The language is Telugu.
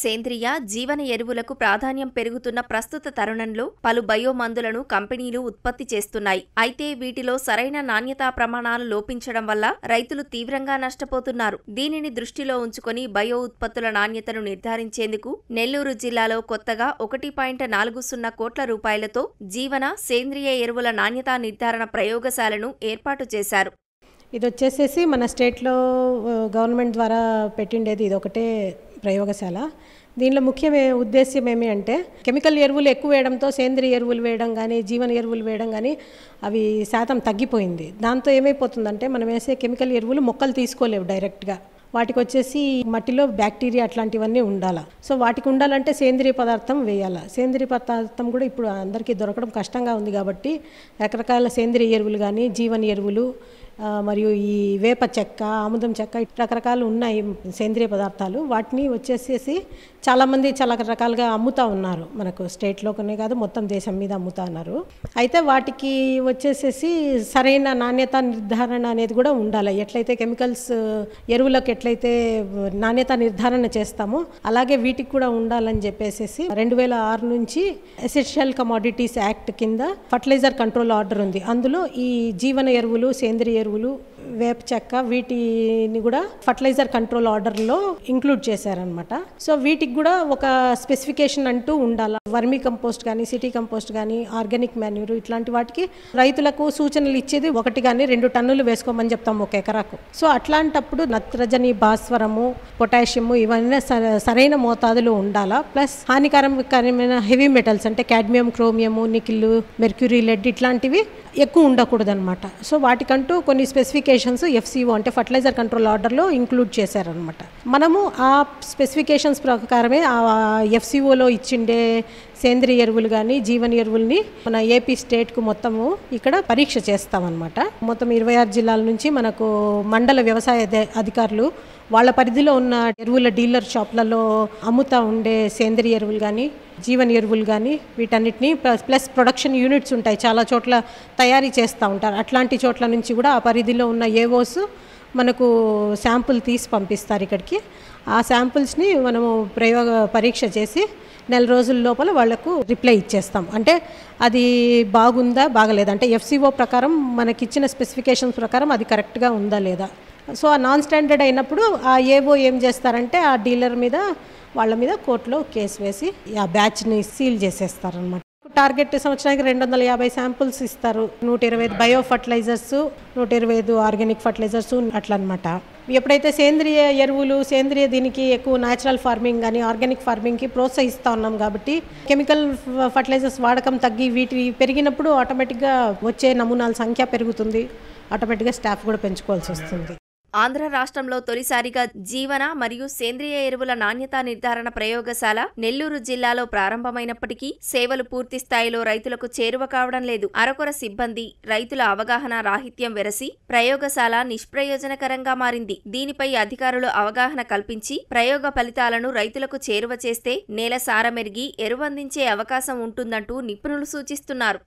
సేంద్రియ జీవన ఎరువులకు ప్రాధాన్యం పెరుగుతున్న ప్రస్తుత తరుణంలో పలు బయోమందులను కంపెనీలు ఉత్పత్తి చేస్తున్నాయి అయితే వీటిలో సరైన నాణ్యతా ప్రమాణాలు లోపించడం వల్ల రైతులు తీవ్రంగా నష్టపోతున్నారు దీనిని దృష్టిలో ఉంచుకొని బయో ఉత్పత్తుల నాణ్యతను నిర్ధారించేందుకు నెల్లూరు జిల్లాలో కొత్తగా ఒకటి పాయింట్ నాలుగు సున్నా కోట్ల రూపాయలతో జీవన సేంద్రియ ఎరువుల నాణ్యతా నిర్ధారణ ప్రయోగశాలను ఏర్పాటు చేశారు ఇది వచ్చేసేసి మన స్టేట్లో గవర్నమెంట్ ద్వారా పెట్టిండేది ఇది ఒకటే ప్రయోగశాల దీనిలో ముఖ్య ఉద్దేశ్యం ఏమి అంటే కెమికల్ ఎరువులు ఎక్కువ వేయడంతో సేంద్రియ ఎరువులు వేయడం కానీ జీవన ఎరువులు వేయడం కానీ అవి శాతం తగ్గిపోయింది దాంతో ఏమైపోతుందంటే మనం వేసే కెమికల్ ఎరువులు మొక్కలు తీసుకోలేవు డైరెక్ట్గా వాటికి వచ్చేసి మట్టిలో బ్యాక్టీరియా అట్లాంటివన్నీ ఉండాలి సో వాటికి ఉండాలంటే సేంద్రియ పదార్థం వేయాలి సేంద్రియ పదార్థం కూడా ఇప్పుడు అందరికీ దొరకడం కష్టంగా ఉంది కాబట్టి రకరకాల సేంద్రియ ఎరువులు కానీ జీవన ఎరువులు మరియు ఈ వేప చెక్క ఆముదం చెక్క రకరకాలు ఉన్నాయి సేంద్రియ పదార్థాలు వాటిని వచ్చేసేసి చాలామంది చాలా రకాలుగా అమ్ముతూ ఉన్నారు మనకు స్టేట్లోనే కాదు మొత్తం దేశం మీద అమ్ముతా ఉన్నారు అయితే వాటికి వచ్చేసేసి సరైన నాణ్యత నిర్ధారణ అనేది కూడా ఉండాలి ఎట్లయితే కెమికల్స్ ఎరువులకు ఎట్లయితే నాణ్యత నిర్ధారణ చేస్తామో అలాగే వీటికి కూడా ఉండాలని చెప్పేసేసి రెండు వేల ఆరు నుంచి ఎసెన్షియల్ కమాడిటీస్ యాక్ట్ కింద ఫర్టిలైజర్ కంట్రోల్ ఆర్డర్ ఉంది అందులో ఈ జీవన ఎరువులు సేంద్రియ ఎరువులు వేప చెక్క వీటిని కూడా ఫర్టిలైజర్ కంట్రోల్ ఆర్డర్లో ఇంక్లూడ్ చేశారనమాట సో వీటికి కూడా ఒక స్పెసిఫికేషన్ అంటూ ఉండాలి వర్మీ కంపోస్ట్ కానీ సిటీ కంపోస్ట్ కానీ ఆర్గానిక్ మెన్యూర్ ఇట్లాంటి వాటికి రైతులకు సూచనలు ఇచ్చేది ఒకటి కానీ రెండు టన్నులు వేసుకోమని చెప్తాం ఒక ఎకరాకు సో అట్లాంటప్పుడు నత్రజని భాస్వరము పొటాషియము ఇవన్నీ సరైన మోతాదులో ఉండాలా ప్లస్ హానికరమైన హెవీ మెటల్స్ అంటే cadmium chromium nickel mercury lead ఇట్లాంటివి ఎక్కువ ఉండకూడదనమాట సో వాటికంటూ కొన్ని స్పెసిఫికేషన్స్ ఎఫ్సిఓ అంటే ఫర్టిలైజర్ కంట్రోల్ ఆర్డర్లో ఇంక్లూడ్ చేశారనమాట మనము ఆ స్పెసిఫికేషన్స్ ప్రకారమే ఆ ఎఫ్సిఓలో ఇచ్చిండే సేంద్రియ ఎరువులు కానీ జీవన ఎరువుల్ని మన ఏపీ స్టేట్కు మొత్తము ఇక్కడ పరీక్ష అనమాట మొత్తం ఇరవై ఆరు జిల్లాల నుంచి మనకు మండల వ్యవసాయ అధికారులు వాళ్ళ పరిధిలో ఉన్న ఎరువుల డీలర్ షాప్లలో అమ్ముతా ఉండే సేంద్రియ ఎరువులు కానీ జీవన ఎరువులు కానీ వీటన్నిటిని ప్లస్ ప్రొడక్షన్ యూనిట్స్ ఉంటాయి చాలా చోట్ల తయారీ చేస్తూ ఉంటారు అట్లాంటి చోట్ల నుంచి కూడా ఆ పరిధిలో ఉన్న ఏవోస్ మనకు శాంపుల్ తీసి పంపిస్తారు ఇక్కడికి ఆ శాంపుల్స్ని మనము ప్రయోగ పరీక్ష చేసి నెల రోజుల లోపల వాళ్లకు రిప్లై ఇచ్చేస్తాం అంటే అది బాగుందా బాగలేదా అంటే ఎఫ్సిఓ ప్రకారం మనకిచ్చిన స్పెసిఫికేషన్స్ ప్రకారం అది కరెక్ట్గా ఉందా లేదా సో ఆ నాన్ స్టాండర్డ్ అయినప్పుడు ఆ ఏవో ఏం చేస్తారంటే ఆ డీలర్ మీద వాళ్ళ మీద కోర్టులో కేసు వేసి ఆ బ్యాచ్ని సీల్ చేసేస్తారనమాట టార్గెట్ సంవత్సరానికి రెండు వందల యాభై శాంపుల్స్ ఇస్తారు నూట ఇరవై ఐదు బయో ఫర్టిలైజర్స్ నూట ఇరవై ఐదు ఆర్గానిక్ ఫర్టిలైజర్స్ అట్లా అనమాట ఎప్పుడైతే సేంద్రియ ఎరువులు సేంద్రియ దీనికి ఎక్కువ న్యాచురల్ ఫార్మింగ్ కానీ ఆర్గానిక్ ఫార్మింగ్కి ప్రోత్సహిస్తూ ఉన్నాం కాబట్టి కెమికల్ ఫర్టిలైజర్స్ వాడకం తగ్గి వీటి పెరిగినప్పుడు ఆటోమేటిక్గా వచ్చే నమూనాల సంఖ్య పెరుగుతుంది ఆటోమేటిక్గా స్టాఫ్ కూడా పెంచుకోవాల్సి వస్తుంది ఆంధ్ర రాష్ట్రంలో తొలిసారిగా జీవన మరియు సేంద్రియ ఎరువుల నాణ్యత నిర్ధారణ ప్రయోగశాల నెల్లూరు జిల్లాలో ప్రారంభమైనప్పటికీ సేవలు పూర్తి స్థాయిలో రైతులకు చేరువ కావడం లేదు అరకొర సిబ్బంది రైతుల అవగాహన రాహిత్యం వెరసి ప్రయోగశాల నిష్ప్రయోజనకరంగా మారింది దీనిపై అధికారులు అవగాహన కల్పించి ప్రయోగ ఫలితాలను రైతులకు చేరువ చేస్తే నేల సారమెరిగి ఎరువందించే అవకాశం ఉంటుందంటూ నిపుణులు సూచిస్తున్నారు